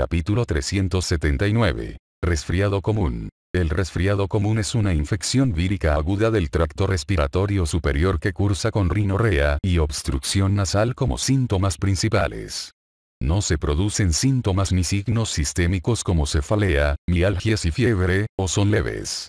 Capítulo 379. Resfriado común. El resfriado común es una infección vírica aguda del tracto respiratorio superior que cursa con rinorrea y obstrucción nasal como síntomas principales. No se producen síntomas ni signos sistémicos como cefalea, mialgias y fiebre, o son leves.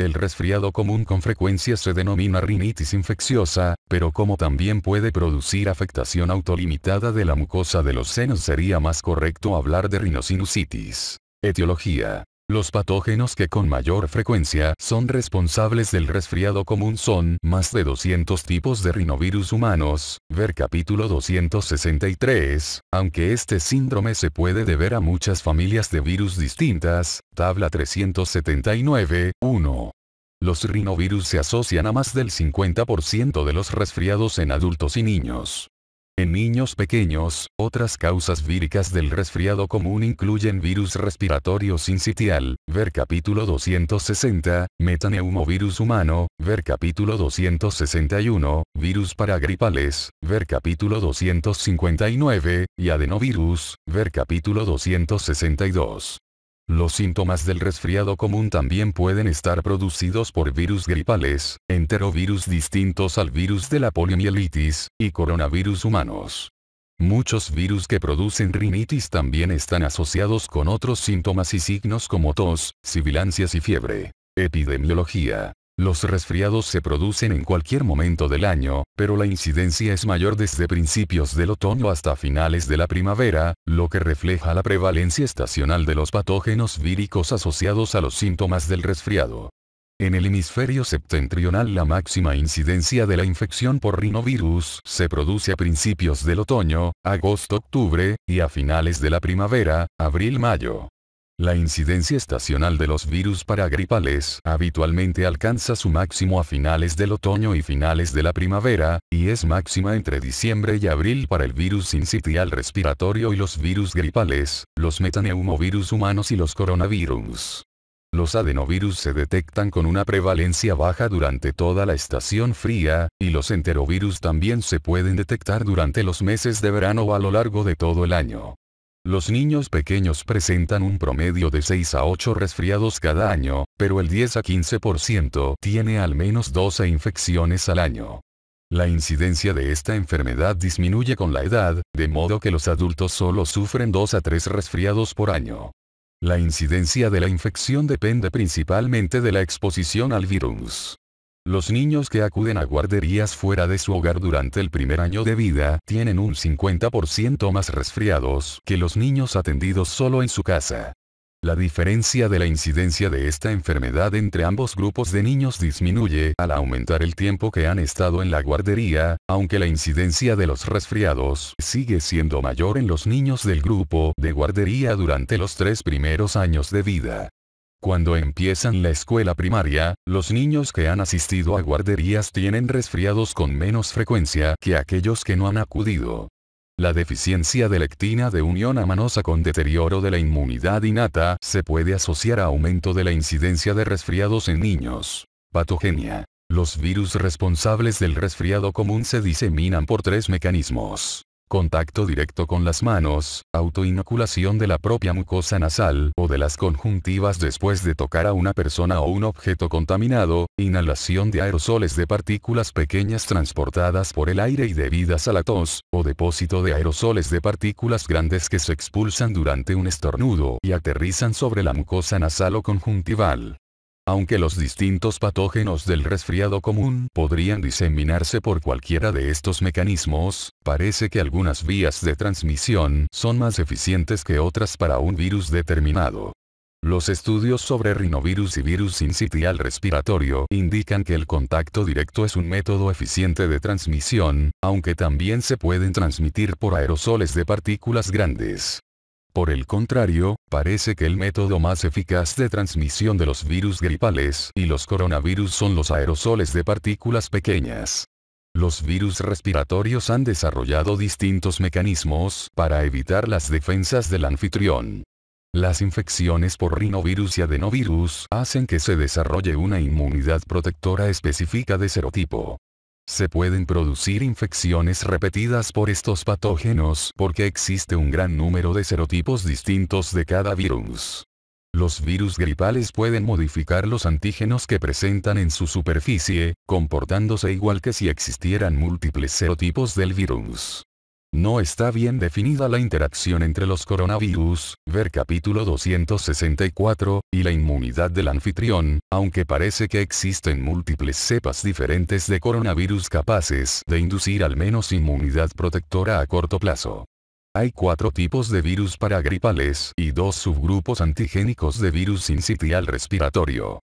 El resfriado común con frecuencia se denomina rinitis infecciosa, pero como también puede producir afectación autolimitada de la mucosa de los senos sería más correcto hablar de rinosinusitis. Etiología. Los patógenos que con mayor frecuencia son responsables del resfriado común son más de 200 tipos de rinovirus humanos, ver capítulo 263, aunque este síndrome se puede deber a muchas familias de virus distintas, tabla 379, 1. Los rinovirus se asocian a más del 50% de los resfriados en adultos y niños. En niños pequeños, otras causas víricas del resfriado común incluyen virus respiratorio sincitial, ver capítulo 260, metaneumovirus humano, ver capítulo 261, virus paragripales, ver capítulo 259, y adenovirus, ver capítulo 262. Los síntomas del resfriado común también pueden estar producidos por virus gripales, enterovirus distintos al virus de la poliomielitis, y coronavirus humanos. Muchos virus que producen rinitis también están asociados con otros síntomas y signos como tos, sibilancias y fiebre. Epidemiología los resfriados se producen en cualquier momento del año, pero la incidencia es mayor desde principios del otoño hasta finales de la primavera, lo que refleja la prevalencia estacional de los patógenos víricos asociados a los síntomas del resfriado. En el hemisferio septentrional la máxima incidencia de la infección por rinovirus se produce a principios del otoño, agosto-octubre, y a finales de la primavera, abril-mayo. La incidencia estacional de los virus paragripales habitualmente alcanza su máximo a finales del otoño y finales de la primavera, y es máxima entre diciembre y abril para el virus incitial respiratorio y los virus gripales, los metaneumovirus humanos y los coronavirus. Los adenovirus se detectan con una prevalencia baja durante toda la estación fría, y los enterovirus también se pueden detectar durante los meses de verano o a lo largo de todo el año. Los niños pequeños presentan un promedio de 6 a 8 resfriados cada año, pero el 10 a 15% tiene al menos 12 infecciones al año. La incidencia de esta enfermedad disminuye con la edad, de modo que los adultos solo sufren 2 a 3 resfriados por año. La incidencia de la infección depende principalmente de la exposición al virus. Los niños que acuden a guarderías fuera de su hogar durante el primer año de vida tienen un 50% más resfriados que los niños atendidos solo en su casa. La diferencia de la incidencia de esta enfermedad entre ambos grupos de niños disminuye al aumentar el tiempo que han estado en la guardería, aunque la incidencia de los resfriados sigue siendo mayor en los niños del grupo de guardería durante los tres primeros años de vida. Cuando empiezan la escuela primaria, los niños que han asistido a guarderías tienen resfriados con menos frecuencia que aquellos que no han acudido. La deficiencia de lectina de unión amanosa con deterioro de la inmunidad innata se puede asociar a aumento de la incidencia de resfriados en niños. Patogenia. Los virus responsables del resfriado común se diseminan por tres mecanismos contacto directo con las manos, autoinoculación de la propia mucosa nasal o de las conjuntivas después de tocar a una persona o un objeto contaminado, inhalación de aerosoles de partículas pequeñas transportadas por el aire y debidas a la tos, o depósito de aerosoles de partículas grandes que se expulsan durante un estornudo y aterrizan sobre la mucosa nasal o conjuntival aunque los distintos patógenos del resfriado común podrían diseminarse por cualquiera de estos mecanismos, parece que algunas vías de transmisión son más eficientes que otras para un virus determinado. Los estudios sobre rinovirus y virus insitial respiratorio indican que el contacto directo es un método eficiente de transmisión, aunque también se pueden transmitir por aerosoles de partículas grandes. Por el contrario, parece que el método más eficaz de transmisión de los virus gripales y los coronavirus son los aerosoles de partículas pequeñas. Los virus respiratorios han desarrollado distintos mecanismos para evitar las defensas del anfitrión. Las infecciones por rinovirus y adenovirus hacen que se desarrolle una inmunidad protectora específica de serotipo. Se pueden producir infecciones repetidas por estos patógenos porque existe un gran número de serotipos distintos de cada virus. Los virus gripales pueden modificar los antígenos que presentan en su superficie, comportándose igual que si existieran múltiples serotipos del virus. No está bien definida la interacción entre los coronavirus, ver capítulo 264, y la inmunidad del anfitrión, aunque parece que existen múltiples cepas diferentes de coronavirus capaces de inducir al menos inmunidad protectora a corto plazo. Hay cuatro tipos de virus paragripales y dos subgrupos antigénicos de virus incitial respiratorio.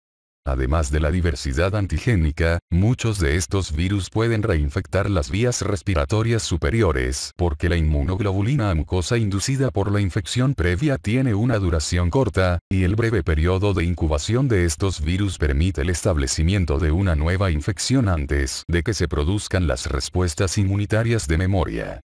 Además de la diversidad antigénica, muchos de estos virus pueden reinfectar las vías respiratorias superiores porque la inmunoglobulina mucosa inducida por la infección previa tiene una duración corta, y el breve periodo de incubación de estos virus permite el establecimiento de una nueva infección antes de que se produzcan las respuestas inmunitarias de memoria.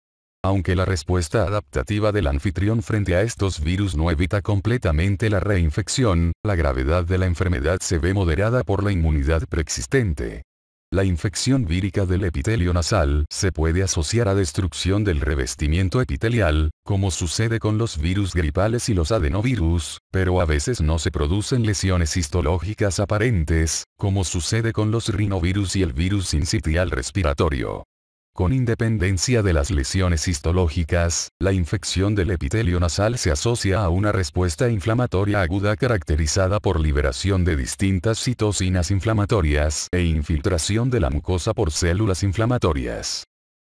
Aunque la respuesta adaptativa del anfitrión frente a estos virus no evita completamente la reinfección, la gravedad de la enfermedad se ve moderada por la inmunidad preexistente. La infección vírica del epitelio nasal se puede asociar a destrucción del revestimiento epitelial, como sucede con los virus gripales y los adenovirus, pero a veces no se producen lesiones histológicas aparentes, como sucede con los rinovirus y el virus insitial respiratorio. Con independencia de las lesiones histológicas, la infección del epitelio nasal se asocia a una respuesta inflamatoria aguda caracterizada por liberación de distintas citocinas inflamatorias e infiltración de la mucosa por células inflamatorias.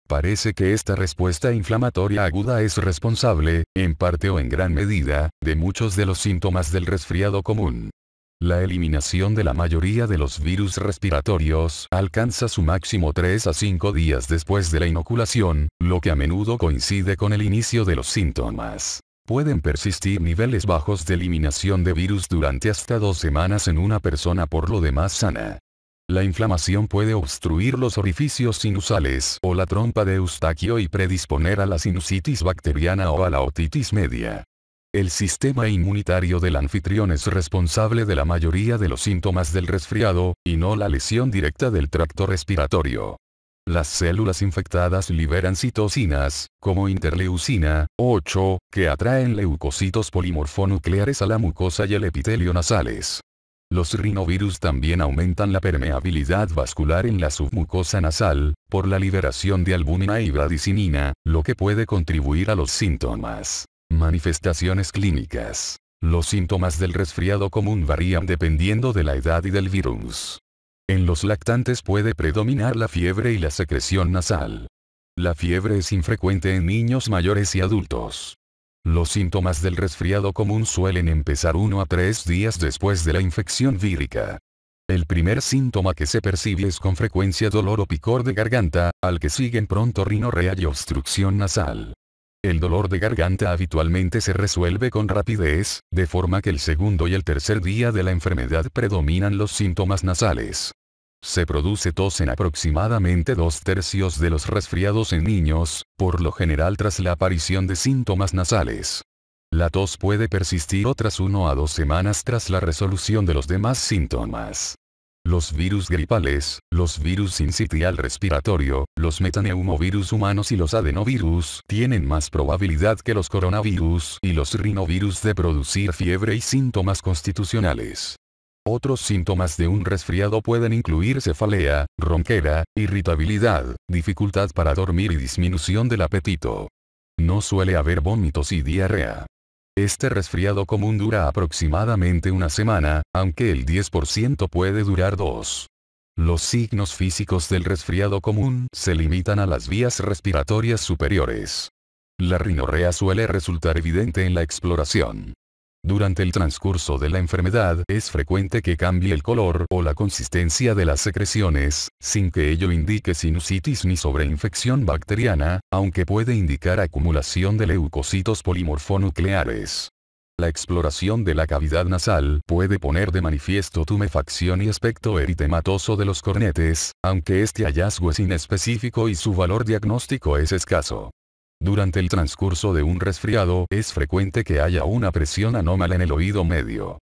Parece que esta respuesta inflamatoria aguda es responsable, en parte o en gran medida, de muchos de los síntomas del resfriado común. La eliminación de la mayoría de los virus respiratorios alcanza su máximo 3 a 5 días después de la inoculación, lo que a menudo coincide con el inicio de los síntomas. Pueden persistir niveles bajos de eliminación de virus durante hasta dos semanas en una persona por lo demás sana. La inflamación puede obstruir los orificios sinusales o la trompa de Eustaquio y predisponer a la sinusitis bacteriana o a la otitis media. El sistema inmunitario del anfitrión es responsable de la mayoría de los síntomas del resfriado, y no la lesión directa del tracto respiratorio. Las células infectadas liberan citocinas, como interleucina 8, que atraen leucocitos polimorfonucleares a la mucosa y el epitelio nasales. Los rinovirus también aumentan la permeabilidad vascular en la submucosa nasal, por la liberación de albúmina y bradicinina, lo que puede contribuir a los síntomas. Manifestaciones clínicas. Los síntomas del resfriado común varían dependiendo de la edad y del virus. En los lactantes puede predominar la fiebre y la secreción nasal. La fiebre es infrecuente en niños mayores y adultos. Los síntomas del resfriado común suelen empezar 1 a 3 días después de la infección vírica. El primer síntoma que se percibe es con frecuencia dolor o picor de garganta, al que siguen pronto rinorrea y obstrucción nasal. El dolor de garganta habitualmente se resuelve con rapidez, de forma que el segundo y el tercer día de la enfermedad predominan los síntomas nasales. Se produce tos en aproximadamente dos tercios de los resfriados en niños, por lo general tras la aparición de síntomas nasales. La tos puede persistir otras uno a dos semanas tras la resolución de los demás síntomas los virus gripales, los virus insitial respiratorio, los metaneumovirus humanos y los adenovirus tienen más probabilidad que los coronavirus y los rinovirus de producir fiebre y síntomas constitucionales. Otros síntomas de un resfriado pueden incluir cefalea, ronquera, irritabilidad, dificultad para dormir y disminución del apetito. No suele haber vómitos y diarrea. Este resfriado común dura aproximadamente una semana, aunque el 10% puede durar dos. Los signos físicos del resfriado común se limitan a las vías respiratorias superiores. La rinorrea suele resultar evidente en la exploración. Durante el transcurso de la enfermedad es frecuente que cambie el color o la consistencia de las secreciones, sin que ello indique sinusitis ni sobreinfección bacteriana, aunque puede indicar acumulación de leucocitos polimorfonucleares. La exploración de la cavidad nasal puede poner de manifiesto tumefacción y aspecto eritematoso de los cornetes, aunque este hallazgo es inespecífico y su valor diagnóstico es escaso. Durante el transcurso de un resfriado es frecuente que haya una presión anómala en el oído medio.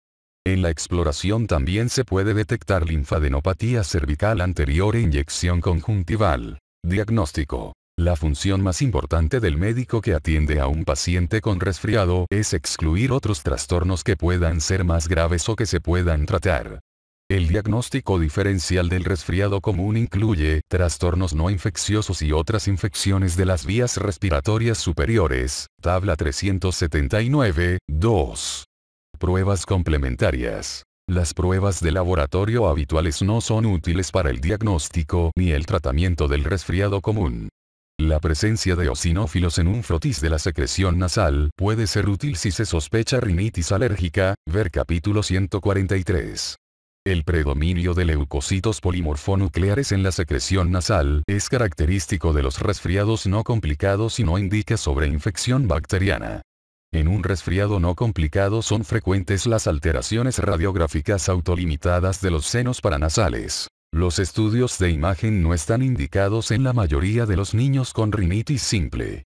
En la exploración también se puede detectar linfadenopatía cervical anterior e inyección conjuntival. Diagnóstico. La función más importante del médico que atiende a un paciente con resfriado es excluir otros trastornos que puedan ser más graves o que se puedan tratar. El diagnóstico diferencial del resfriado común incluye trastornos no infecciosos y otras infecciones de las vías respiratorias superiores, tabla 379, 2. Pruebas complementarias. Las pruebas de laboratorio habituales no son útiles para el diagnóstico ni el tratamiento del resfriado común. La presencia de osinófilos en un frotis de la secreción nasal puede ser útil si se sospecha rinitis alérgica, ver capítulo 143. El predominio de leucocitos polimorfonucleares en la secreción nasal es característico de los resfriados no complicados y no indica sobreinfección bacteriana. En un resfriado no complicado son frecuentes las alteraciones radiográficas autolimitadas de los senos paranasales. Los estudios de imagen no están indicados en la mayoría de los niños con rinitis simple.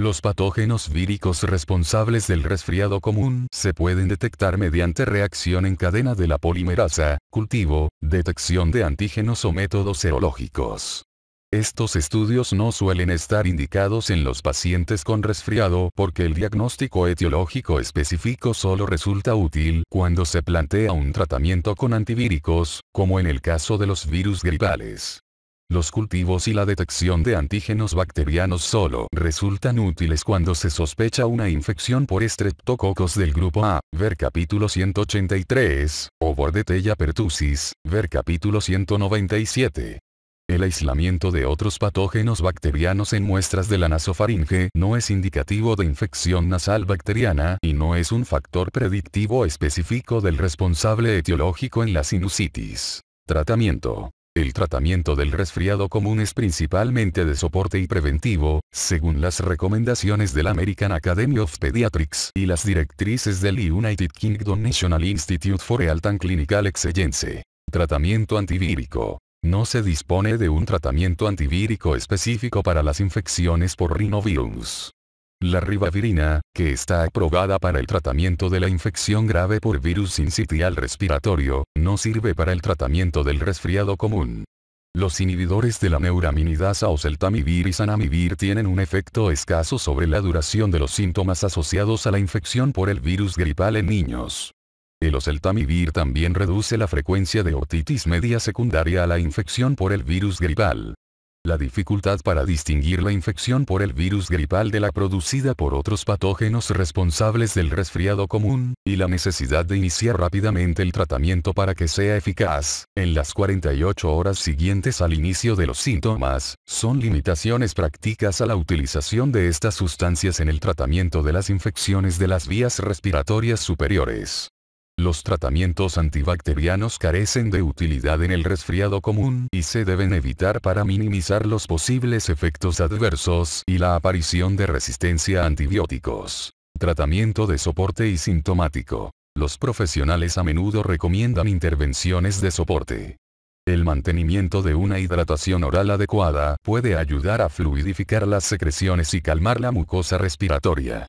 Los patógenos víricos responsables del resfriado común se pueden detectar mediante reacción en cadena de la polimerasa, cultivo, detección de antígenos o métodos serológicos. Estos estudios no suelen estar indicados en los pacientes con resfriado porque el diagnóstico etiológico específico solo resulta útil cuando se plantea un tratamiento con antivíricos, como en el caso de los virus gripales. Los cultivos y la detección de antígenos bacterianos solo resultan útiles cuando se sospecha una infección por estreptococos del grupo A, ver capítulo 183, o Bordetella pertussis, ver capítulo 197. El aislamiento de otros patógenos bacterianos en muestras de la nasofaringe no es indicativo de infección nasal bacteriana y no es un factor predictivo específico del responsable etiológico en la sinusitis. Tratamiento. El tratamiento del resfriado común es principalmente de soporte y preventivo, según las recomendaciones de la American Academy of Pediatrics y las directrices del United Kingdom National Institute for Health and Clinical Excellence. Tratamiento antivírico. No se dispone de un tratamiento antivírico específico para las infecciones por rinovirus. La ribavirina, que está aprobada para el tratamiento de la infección grave por virus insitial respiratorio, no sirve para el tratamiento del resfriado común. Los inhibidores de la neuraminidasa o celtamivir y sanamivir tienen un efecto escaso sobre la duración de los síntomas asociados a la infección por el virus gripal en niños. El oseltamivir también reduce la frecuencia de otitis media secundaria a la infección por el virus gripal. La dificultad para distinguir la infección por el virus gripal de la producida por otros patógenos responsables del resfriado común, y la necesidad de iniciar rápidamente el tratamiento para que sea eficaz, en las 48 horas siguientes al inicio de los síntomas, son limitaciones prácticas a la utilización de estas sustancias en el tratamiento de las infecciones de las vías respiratorias superiores. Los tratamientos antibacterianos carecen de utilidad en el resfriado común y se deben evitar para minimizar los posibles efectos adversos y la aparición de resistencia a antibióticos. Tratamiento de soporte y sintomático. Los profesionales a menudo recomiendan intervenciones de soporte. El mantenimiento de una hidratación oral adecuada puede ayudar a fluidificar las secreciones y calmar la mucosa respiratoria.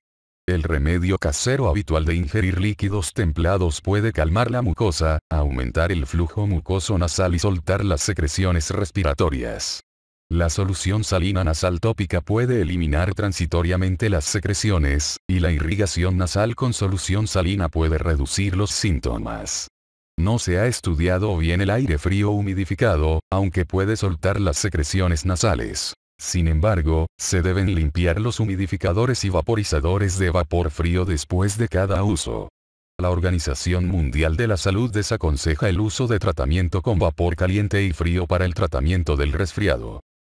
El remedio casero habitual de ingerir líquidos templados puede calmar la mucosa, aumentar el flujo mucoso nasal y soltar las secreciones respiratorias. La solución salina nasal tópica puede eliminar transitoriamente las secreciones, y la irrigación nasal con solución salina puede reducir los síntomas. No se ha estudiado bien el aire frío humidificado, aunque puede soltar las secreciones nasales. Sin embargo, se deben limpiar los humidificadores y vaporizadores de vapor frío después de cada uso. La Organización Mundial de la Salud desaconseja el uso de tratamiento con vapor caliente y frío para el tratamiento del resfriado.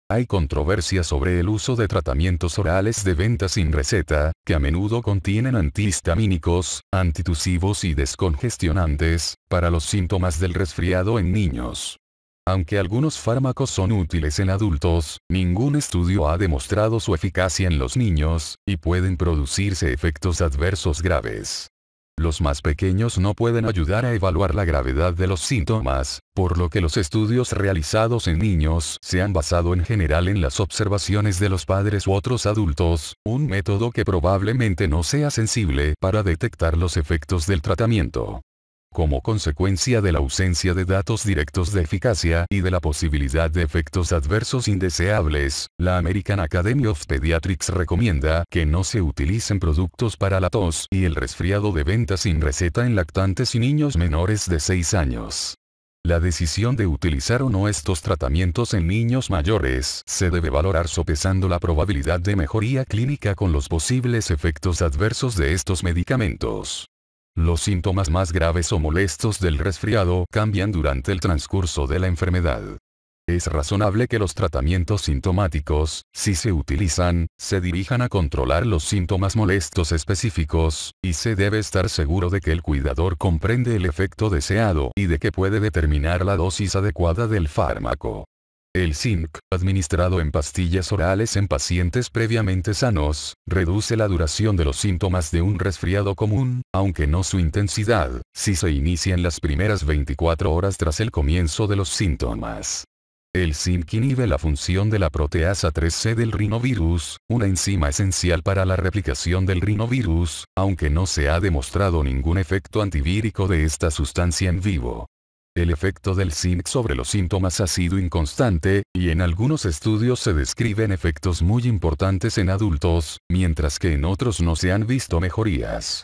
Hay controversia sobre el uso de tratamientos orales de venta sin receta, que a menudo contienen antihistamínicos, antitusivos y descongestionantes, para los síntomas del resfriado en niños. Aunque algunos fármacos son útiles en adultos, ningún estudio ha demostrado su eficacia en los niños, y pueden producirse efectos adversos graves. Los más pequeños no pueden ayudar a evaluar la gravedad de los síntomas, por lo que los estudios realizados en niños se han basado en general en las observaciones de los padres u otros adultos, un método que probablemente no sea sensible para detectar los efectos del tratamiento como consecuencia de la ausencia de datos directos de eficacia y de la posibilidad de efectos adversos indeseables, la American Academy of Pediatrics recomienda que no se utilicen productos para la tos y el resfriado de venta sin receta en lactantes y niños menores de 6 años. La decisión de utilizar o no estos tratamientos en niños mayores se debe valorar sopesando la probabilidad de mejoría clínica con los posibles efectos adversos de estos medicamentos. Los síntomas más graves o molestos del resfriado cambian durante el transcurso de la enfermedad. Es razonable que los tratamientos sintomáticos, si se utilizan, se dirijan a controlar los síntomas molestos específicos, y se debe estar seguro de que el cuidador comprende el efecto deseado y de que puede determinar la dosis adecuada del fármaco. El zinc, administrado en pastillas orales en pacientes previamente sanos, reduce la duración de los síntomas de un resfriado común, aunque no su intensidad, si se inicia en las primeras 24 horas tras el comienzo de los síntomas. El zinc inhibe la función de la proteasa 3C del rinovirus, una enzima esencial para la replicación del rinovirus, aunque no se ha demostrado ningún efecto antivírico de esta sustancia en vivo. El efecto del zinc sobre los síntomas ha sido inconstante, y en algunos estudios se describen efectos muy importantes en adultos, mientras que en otros no se han visto mejorías.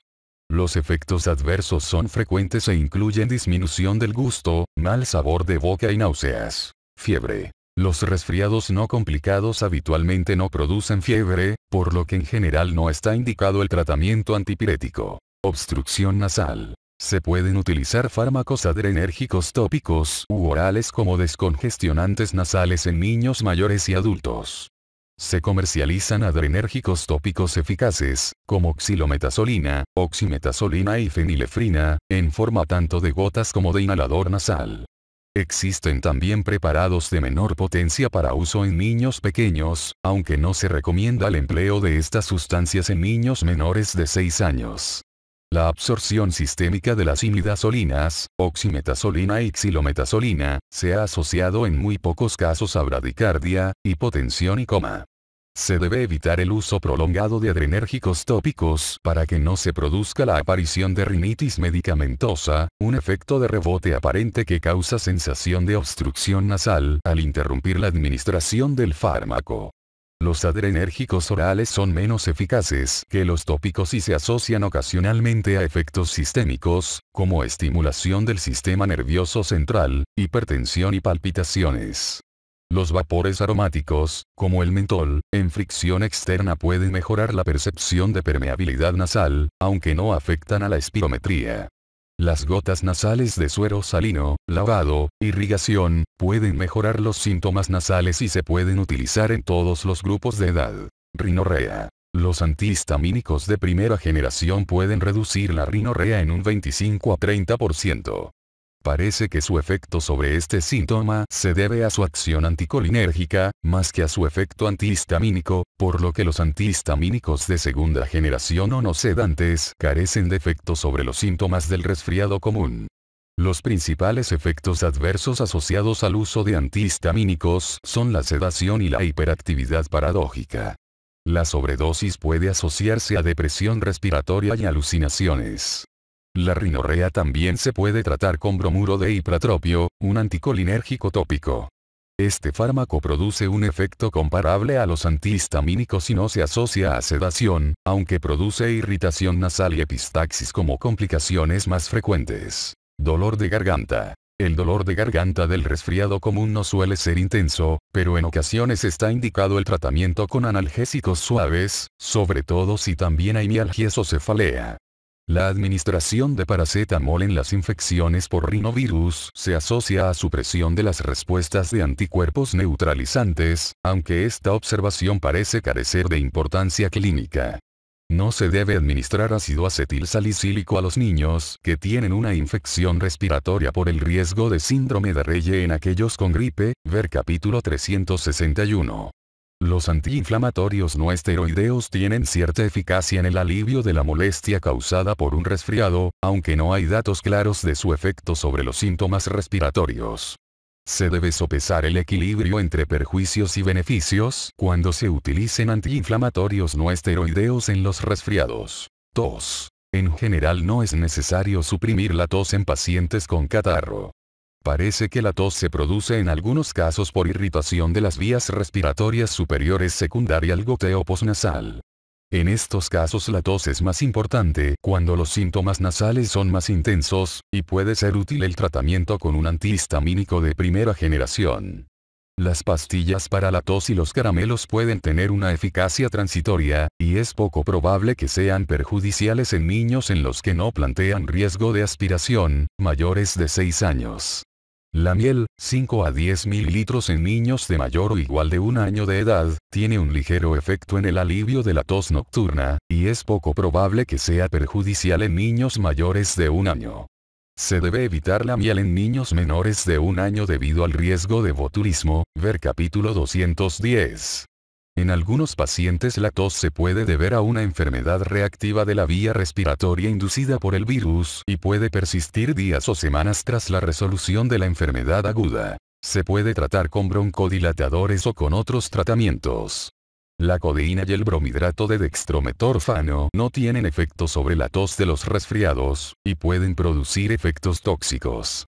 Los efectos adversos son frecuentes e incluyen disminución del gusto, mal sabor de boca y náuseas. Fiebre. Los resfriados no complicados habitualmente no producen fiebre, por lo que en general no está indicado el tratamiento antipirético. Obstrucción nasal. Se pueden utilizar fármacos adrenérgicos tópicos u orales como descongestionantes nasales en niños mayores y adultos. Se comercializan adrenérgicos tópicos eficaces, como oxilometasolina, oximetasolina y fenilefrina, en forma tanto de gotas como de inhalador nasal. Existen también preparados de menor potencia para uso en niños pequeños, aunque no se recomienda el empleo de estas sustancias en niños menores de 6 años. La absorción sistémica de las imidazolinas, oximetasolina y xilometasolina, se ha asociado en muy pocos casos a bradicardia, hipotensión y coma. Se debe evitar el uso prolongado de adrenérgicos tópicos para que no se produzca la aparición de rinitis medicamentosa, un efecto de rebote aparente que causa sensación de obstrucción nasal al interrumpir la administración del fármaco. Los adrenérgicos orales son menos eficaces que los tópicos y se asocian ocasionalmente a efectos sistémicos, como estimulación del sistema nervioso central, hipertensión y palpitaciones. Los vapores aromáticos, como el mentol, en fricción externa pueden mejorar la percepción de permeabilidad nasal, aunque no afectan a la espirometría. Las gotas nasales de suero salino, lavado, irrigación, pueden mejorar los síntomas nasales y se pueden utilizar en todos los grupos de edad. Rinorrea. Los antihistamínicos de primera generación pueden reducir la rinorrea en un 25 a 30%. Parece que su efecto sobre este síntoma se debe a su acción anticolinérgica, más que a su efecto antihistamínico, por lo que los antihistamínicos de segunda generación o no sedantes carecen de efecto sobre los síntomas del resfriado común. Los principales efectos adversos asociados al uso de antihistamínicos son la sedación y la hiperactividad paradójica. La sobredosis puede asociarse a depresión respiratoria y alucinaciones. La rinorrea también se puede tratar con bromuro de ipratropio, un anticolinérgico tópico. Este fármaco produce un efecto comparable a los antihistamínicos y no se asocia a sedación, aunque produce irritación nasal y epistaxis como complicaciones más frecuentes. Dolor de garganta. El dolor de garganta del resfriado común no suele ser intenso, pero en ocasiones está indicado el tratamiento con analgésicos suaves, sobre todo si también hay mialgias o cefalea. La administración de paracetamol en las infecciones por rinovirus se asocia a supresión de las respuestas de anticuerpos neutralizantes, aunque esta observación parece carecer de importancia clínica. No se debe administrar ácido acetilsalicílico a los niños que tienen una infección respiratoria por el riesgo de síndrome de Reye en aquellos con gripe, ver capítulo 361. Los antiinflamatorios no esteroideos tienen cierta eficacia en el alivio de la molestia causada por un resfriado, aunque no hay datos claros de su efecto sobre los síntomas respiratorios. Se debe sopesar el equilibrio entre perjuicios y beneficios cuando se utilicen antiinflamatorios no esteroideos en los resfriados. Tos. En general no es necesario suprimir la tos en pacientes con catarro. Parece que la tos se produce en algunos casos por irritación de las vías respiratorias superiores secundaria al goteo posnasal. En estos casos la tos es más importante cuando los síntomas nasales son más intensos, y puede ser útil el tratamiento con un antihistamínico de primera generación. Las pastillas para la tos y los caramelos pueden tener una eficacia transitoria, y es poco probable que sean perjudiciales en niños en los que no plantean riesgo de aspiración, mayores de 6 años. La miel, 5 a 10 mililitros en niños de mayor o igual de un año de edad, tiene un ligero efecto en el alivio de la tos nocturna, y es poco probable que sea perjudicial en niños mayores de un año. Se debe evitar la miel en niños menores de un año debido al riesgo de botulismo, ver capítulo 210. En algunos pacientes la tos se puede deber a una enfermedad reactiva de la vía respiratoria inducida por el virus y puede persistir días o semanas tras la resolución de la enfermedad aguda. Se puede tratar con broncodilatadores o con otros tratamientos. La codeína y el bromidrato de dextrometorfano no tienen efecto sobre la tos de los resfriados, y pueden producir efectos tóxicos.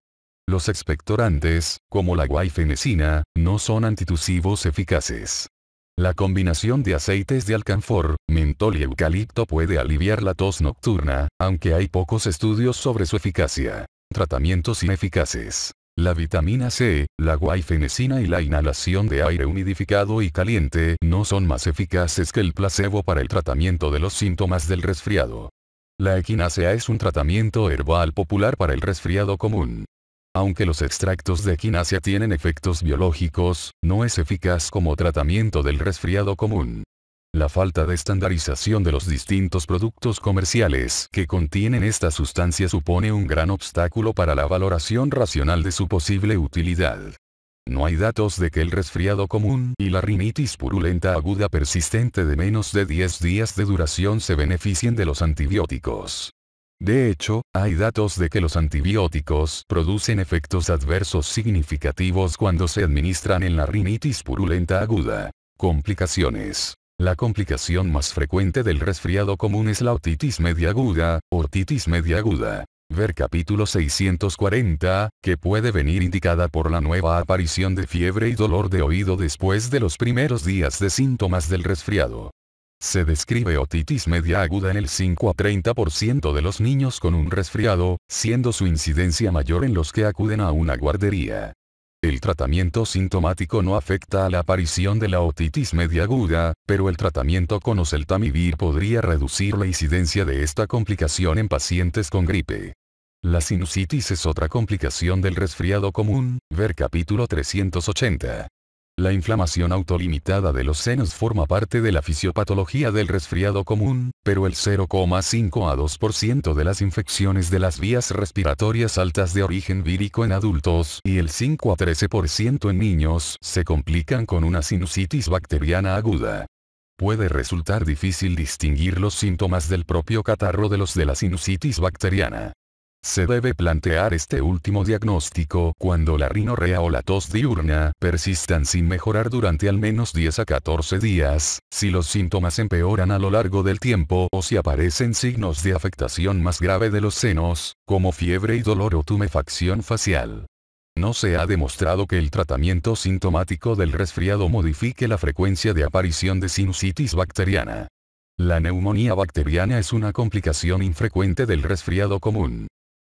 Los expectorantes, como la guaifenesina, no son antitusivos eficaces. La combinación de aceites de alcanfor, mentol y eucalipto puede aliviar la tos nocturna, aunque hay pocos estudios sobre su eficacia. Tratamientos ineficaces. La vitamina C, la guaifenesina y la inhalación de aire humidificado y caliente no son más eficaces que el placebo para el tratamiento de los síntomas del resfriado. La equinácea es un tratamiento herbal popular para el resfriado común. Aunque los extractos de quinasia tienen efectos biológicos, no es eficaz como tratamiento del resfriado común. La falta de estandarización de los distintos productos comerciales que contienen esta sustancia supone un gran obstáculo para la valoración racional de su posible utilidad. No hay datos de que el resfriado común y la rinitis purulenta aguda persistente de menos de 10 días de duración se beneficien de los antibióticos. De hecho, hay datos de que los antibióticos producen efectos adversos significativos cuando se administran en la rinitis purulenta aguda. Complicaciones. La complicación más frecuente del resfriado común es la otitis media aguda, otitis media aguda. Ver capítulo 640, que puede venir indicada por la nueva aparición de fiebre y dolor de oído después de los primeros días de síntomas del resfriado. Se describe otitis media aguda en el 5 a 30% de los niños con un resfriado, siendo su incidencia mayor en los que acuden a una guardería. El tratamiento sintomático no afecta a la aparición de la otitis media aguda, pero el tratamiento con oseltamivir podría reducir la incidencia de esta complicación en pacientes con gripe. La sinusitis es otra complicación del resfriado común, ver capítulo 380. La inflamación autolimitada de los senos forma parte de la fisiopatología del resfriado común, pero el 0,5 a 2% de las infecciones de las vías respiratorias altas de origen vírico en adultos y el 5 a 13% en niños se complican con una sinusitis bacteriana aguda. Puede resultar difícil distinguir los síntomas del propio catarro de los de la sinusitis bacteriana. Se debe plantear este último diagnóstico cuando la rinorrea o la tos diurna persistan sin mejorar durante al menos 10 a 14 días, si los síntomas empeoran a lo largo del tiempo o si aparecen signos de afectación más grave de los senos, como fiebre y dolor o tumefacción facial. No se ha demostrado que el tratamiento sintomático del resfriado modifique la frecuencia de aparición de sinusitis bacteriana. La neumonía bacteriana es una complicación infrecuente del resfriado común.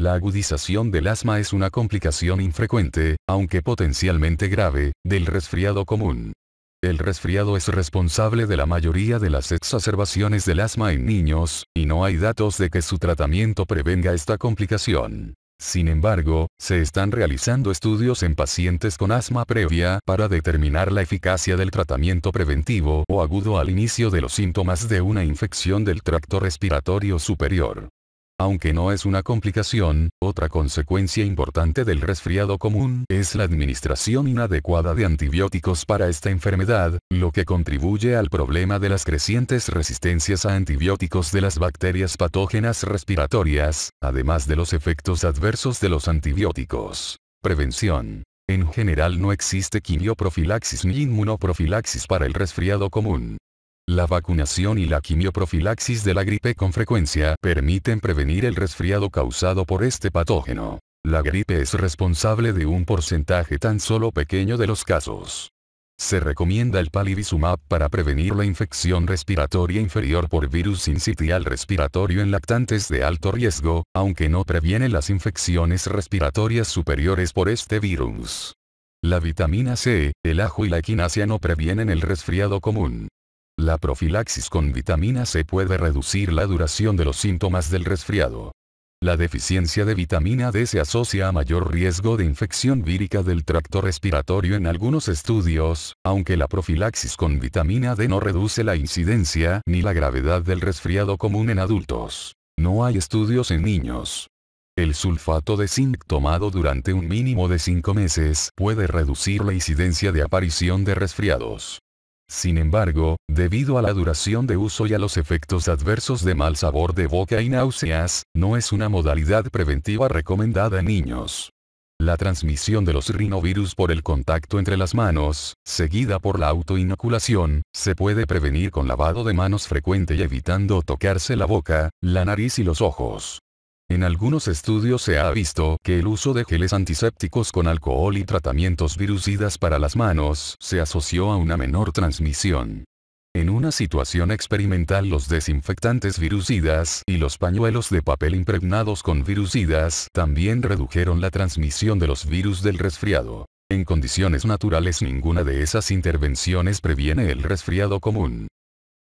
La agudización del asma es una complicación infrecuente, aunque potencialmente grave, del resfriado común. El resfriado es responsable de la mayoría de las exacerbaciones del asma en niños, y no hay datos de que su tratamiento prevenga esta complicación. Sin embargo, se están realizando estudios en pacientes con asma previa para determinar la eficacia del tratamiento preventivo o agudo al inicio de los síntomas de una infección del tracto respiratorio superior. Aunque no es una complicación, otra consecuencia importante del resfriado común es la administración inadecuada de antibióticos para esta enfermedad, lo que contribuye al problema de las crecientes resistencias a antibióticos de las bacterias patógenas respiratorias, además de los efectos adversos de los antibióticos. Prevención. En general no existe quimioprofilaxis ni inmunoprofilaxis para el resfriado común. La vacunación y la quimioprofilaxis de la gripe con frecuencia permiten prevenir el resfriado causado por este patógeno. La gripe es responsable de un porcentaje tan solo pequeño de los casos. Se recomienda el palivizumab para prevenir la infección respiratoria inferior por virus incitial respiratorio en lactantes de alto riesgo, aunque no previene las infecciones respiratorias superiores por este virus. La vitamina C, el ajo y la equinacia no previenen el resfriado común. La profilaxis con vitamina C puede reducir la duración de los síntomas del resfriado. La deficiencia de vitamina D se asocia a mayor riesgo de infección vírica del tracto respiratorio en algunos estudios, aunque la profilaxis con vitamina D no reduce la incidencia ni la gravedad del resfriado común en adultos. No hay estudios en niños. El sulfato de zinc tomado durante un mínimo de 5 meses puede reducir la incidencia de aparición de resfriados. Sin embargo, debido a la duración de uso y a los efectos adversos de mal sabor de boca y náuseas, no es una modalidad preventiva recomendada en niños. La transmisión de los rinovirus por el contacto entre las manos, seguida por la autoinoculación, se puede prevenir con lavado de manos frecuente y evitando tocarse la boca, la nariz y los ojos. En algunos estudios se ha visto que el uso de geles antisépticos con alcohol y tratamientos virucidas para las manos se asoció a una menor transmisión. En una situación experimental los desinfectantes virucidas y los pañuelos de papel impregnados con virucidas también redujeron la transmisión de los virus del resfriado. En condiciones naturales ninguna de esas intervenciones previene el resfriado común.